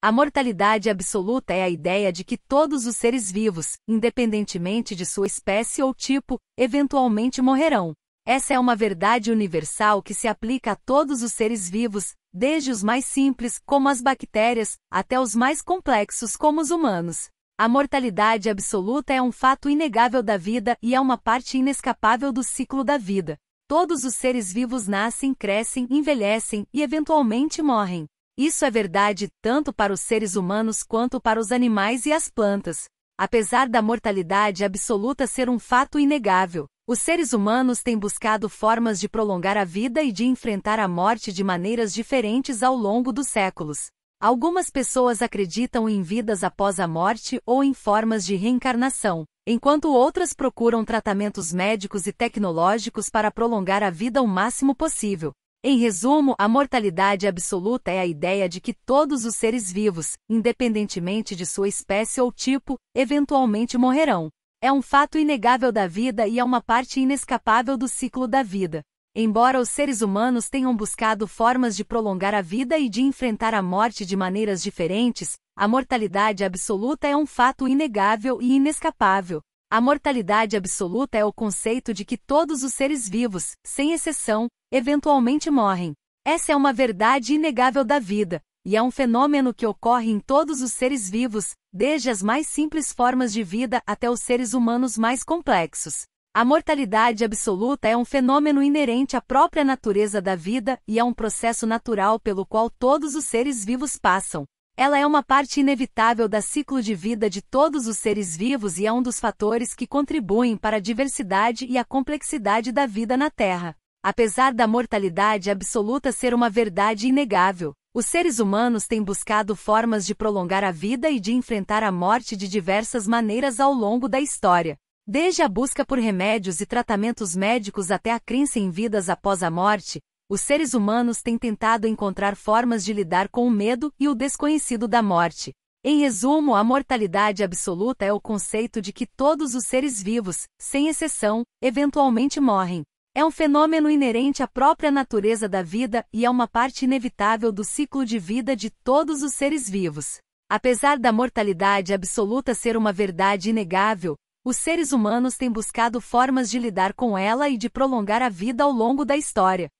A mortalidade absoluta é a ideia de que todos os seres vivos, independentemente de sua espécie ou tipo, eventualmente morrerão. Essa é uma verdade universal que se aplica a todos os seres vivos, desde os mais simples, como as bactérias, até os mais complexos, como os humanos. A mortalidade absoluta é um fato inegável da vida e é uma parte inescapável do ciclo da vida. Todos os seres vivos nascem, crescem, envelhecem e eventualmente morrem. Isso é verdade tanto para os seres humanos quanto para os animais e as plantas. Apesar da mortalidade absoluta ser um fato inegável, os seres humanos têm buscado formas de prolongar a vida e de enfrentar a morte de maneiras diferentes ao longo dos séculos. Algumas pessoas acreditam em vidas após a morte ou em formas de reencarnação, enquanto outras procuram tratamentos médicos e tecnológicos para prolongar a vida o máximo possível. Em resumo, a mortalidade absoluta é a ideia de que todos os seres vivos, independentemente de sua espécie ou tipo, eventualmente morrerão. É um fato inegável da vida e é uma parte inescapável do ciclo da vida. Embora os seres humanos tenham buscado formas de prolongar a vida e de enfrentar a morte de maneiras diferentes, a mortalidade absoluta é um fato inegável e inescapável. A mortalidade absoluta é o conceito de que todos os seres vivos, sem exceção, eventualmente morrem. Essa é uma verdade inegável da vida, e é um fenômeno que ocorre em todos os seres vivos, desde as mais simples formas de vida até os seres humanos mais complexos. A mortalidade absoluta é um fenômeno inerente à própria natureza da vida e é um processo natural pelo qual todos os seres vivos passam. Ela é uma parte inevitável da ciclo de vida de todos os seres vivos e é um dos fatores que contribuem para a diversidade e a complexidade da vida na Terra. Apesar da mortalidade absoluta ser uma verdade inegável, os seres humanos têm buscado formas de prolongar a vida e de enfrentar a morte de diversas maneiras ao longo da história. Desde a busca por remédios e tratamentos médicos até a crença em vidas após a morte, os seres humanos têm tentado encontrar formas de lidar com o medo e o desconhecido da morte. Em resumo, a mortalidade absoluta é o conceito de que todos os seres vivos, sem exceção, eventualmente morrem. É um fenômeno inerente à própria natureza da vida e é uma parte inevitável do ciclo de vida de todos os seres vivos. Apesar da mortalidade absoluta ser uma verdade inegável, os seres humanos têm buscado formas de lidar com ela e de prolongar a vida ao longo da história.